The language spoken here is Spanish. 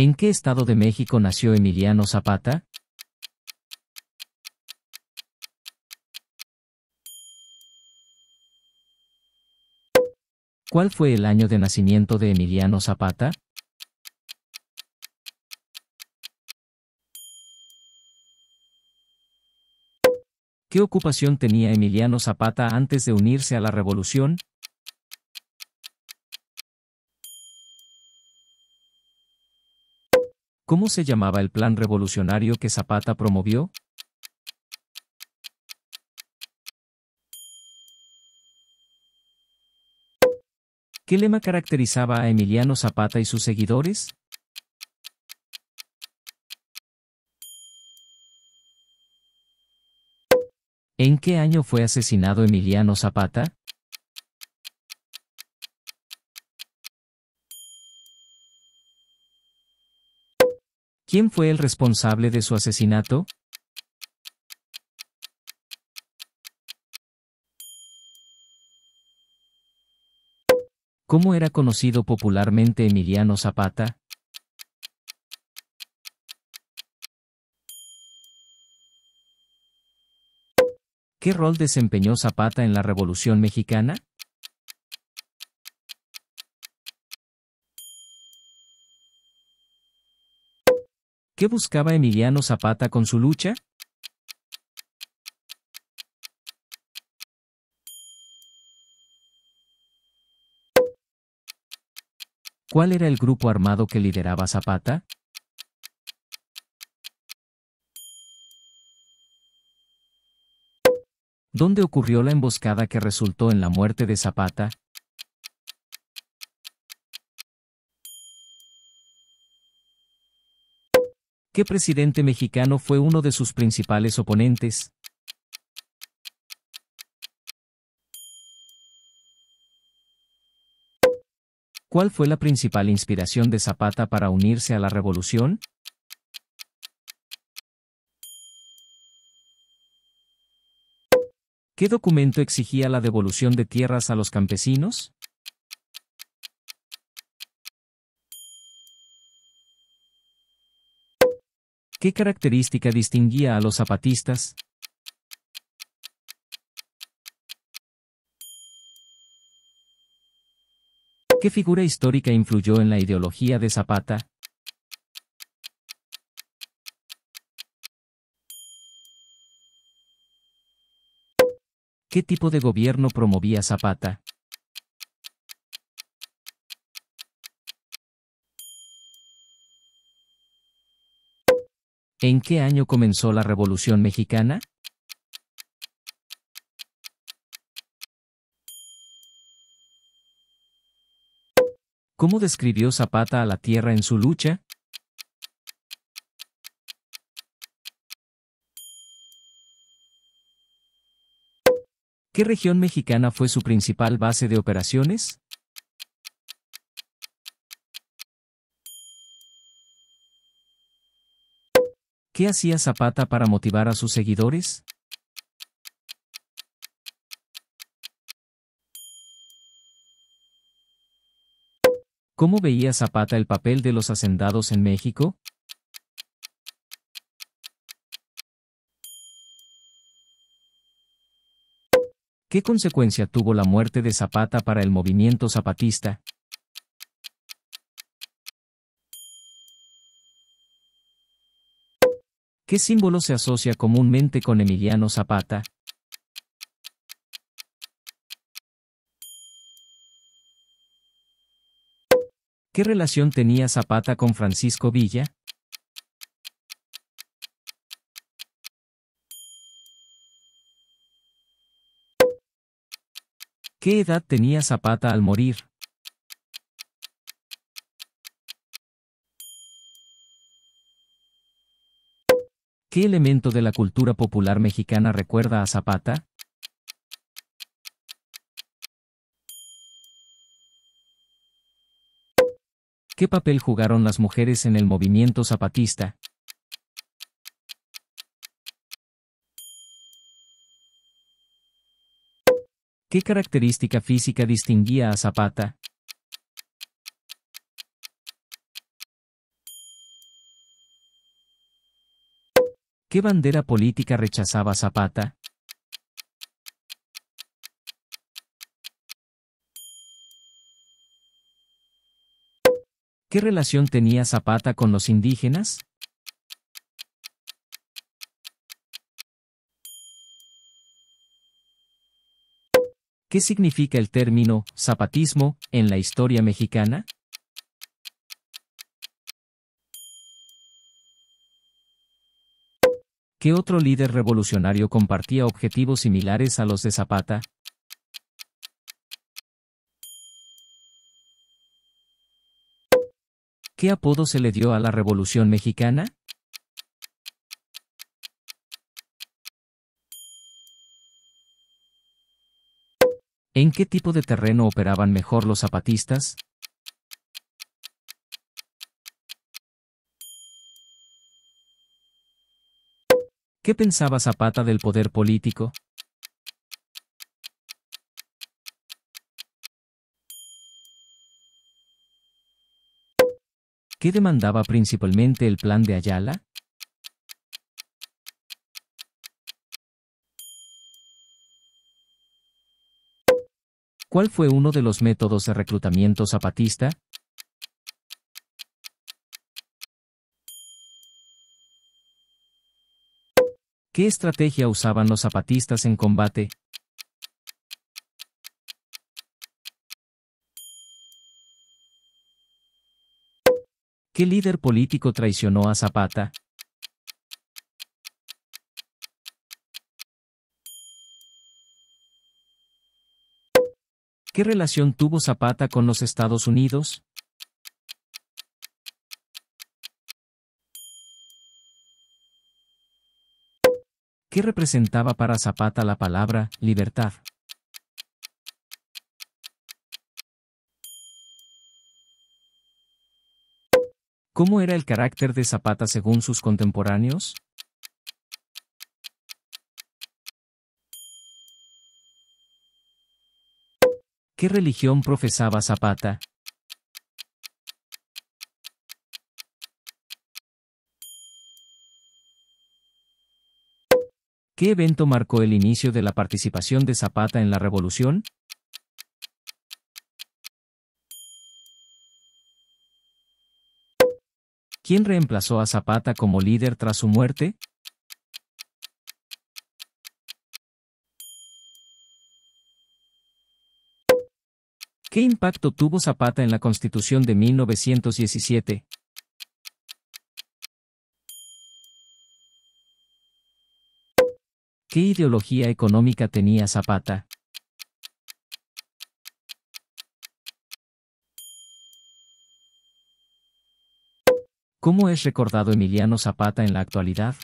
¿En qué estado de México nació Emiliano Zapata? ¿Cuál fue el año de nacimiento de Emiliano Zapata? ¿Qué ocupación tenía Emiliano Zapata antes de unirse a la revolución? ¿Cómo se llamaba el plan revolucionario que Zapata promovió? ¿Qué lema caracterizaba a Emiliano Zapata y sus seguidores? ¿En qué año fue asesinado Emiliano Zapata? ¿Quién fue el responsable de su asesinato? ¿Cómo era conocido popularmente Emiliano Zapata? ¿Qué rol desempeñó Zapata en la Revolución Mexicana? ¿Qué buscaba Emiliano Zapata con su lucha? ¿Cuál era el grupo armado que lideraba Zapata? ¿Dónde ocurrió la emboscada que resultó en la muerte de Zapata, ¿Qué presidente mexicano fue uno de sus principales oponentes? ¿Cuál fue la principal inspiración de Zapata para unirse a la revolución? ¿Qué documento exigía la devolución de tierras a los campesinos? ¿Qué característica distinguía a los zapatistas? ¿Qué figura histórica influyó en la ideología de Zapata? ¿Qué tipo de gobierno promovía Zapata? ¿En qué año comenzó la Revolución Mexicana? ¿Cómo describió Zapata a la Tierra en su lucha? ¿Qué región mexicana fue su principal base de operaciones? ¿Qué hacía Zapata para motivar a sus seguidores? ¿Cómo veía Zapata el papel de los hacendados en México? ¿Qué consecuencia tuvo la muerte de Zapata para el movimiento zapatista? ¿Qué símbolo se asocia comúnmente con Emiliano Zapata? ¿Qué relación tenía Zapata con Francisco Villa? ¿Qué edad tenía Zapata al morir? ¿Qué elemento de la cultura popular mexicana recuerda a Zapata? ¿Qué papel jugaron las mujeres en el movimiento zapatista? ¿Qué característica física distinguía a Zapata? ¿Qué bandera política rechazaba Zapata? ¿Qué relación tenía Zapata con los indígenas? ¿Qué significa el término zapatismo en la historia mexicana? ¿Qué otro líder revolucionario compartía objetivos similares a los de Zapata? ¿Qué apodo se le dio a la Revolución Mexicana? ¿En qué tipo de terreno operaban mejor los zapatistas? ¿Qué pensaba Zapata del poder político? ¿Qué demandaba principalmente el plan de Ayala? ¿Cuál fue uno de los métodos de reclutamiento zapatista? ¿Qué estrategia usaban los zapatistas en combate? ¿Qué líder político traicionó a Zapata? ¿Qué relación tuvo Zapata con los Estados Unidos? ¿Qué representaba para Zapata la palabra libertad? ¿Cómo era el carácter de Zapata según sus contemporáneos? ¿Qué religión profesaba Zapata? ¿Qué evento marcó el inicio de la participación de Zapata en la revolución? ¿Quién reemplazó a Zapata como líder tras su muerte? ¿Qué impacto tuvo Zapata en la Constitución de 1917? ¿Qué ideología económica tenía Zapata? ¿Cómo es recordado Emiliano Zapata en la actualidad?